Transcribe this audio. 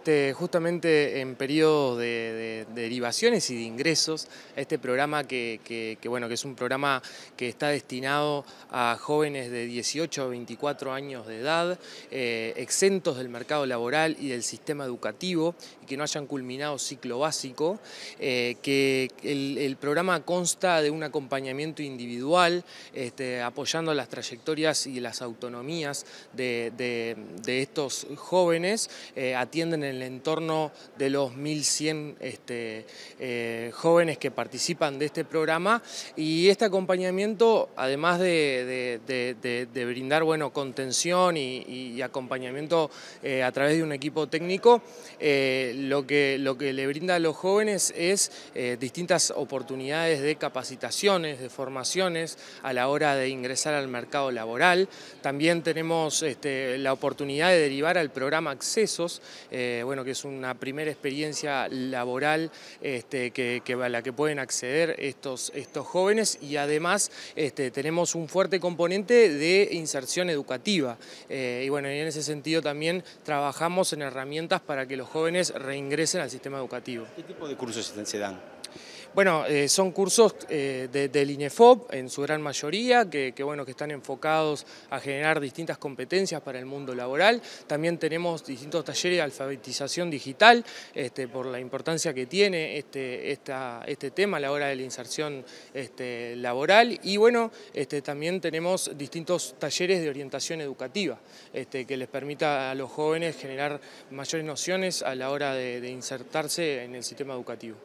Este, justamente en periodos de, derivaciones y de ingresos este programa que, bueno, que es un programa que está destinado a jóvenes de 18 a 24 años de edad, eh, exentos del mercado laboral y del sistema educativo, y que no hayan culminado ciclo básico, eh, que el, programa consta de un acompañamiento individual, este, apoyando las trayectorias y las autonomías de, estos jóvenes, eh, atienden el en el entorno de los 1.100 este, eh, jóvenes que participan de este programa y este acompañamiento, además de, brindar bueno, contención y, acompañamiento eh, a través de un equipo técnico, eh, lo, que, lo que le brinda a los jóvenes es distintas oportunidades de capacitaciones, de formaciones a la hora de ingresar al mercado laboral. También tenemos este, la oportunidad de derivar al programa Accesos, eh, bueno, que es una primera experiencia laboral este, que, a la que pueden acceder estos, jóvenes y además este, tenemos un fuerte componente de inserción educativa. Eh, y bueno, en ese sentido también trabajamos en herramientas para que los jóvenes reingresen al sistema educativo. ¿Qué tipo de cursos se dan? Bueno, eh, son cursos eh, de, del INEFOP en su gran mayoría, que, bueno, que están enfocados a generar distintas competencias para el mundo laboral. También tenemos distintos talleres de alfabetización digital, este, por la importancia que tiene este, este tema a la hora de la inserción este, laboral. Y bueno, este, también tenemos distintos talleres de orientación educativa, que les permita a los jóvenes generar mayores nociones a la hora de insertarse en el sistema educativo.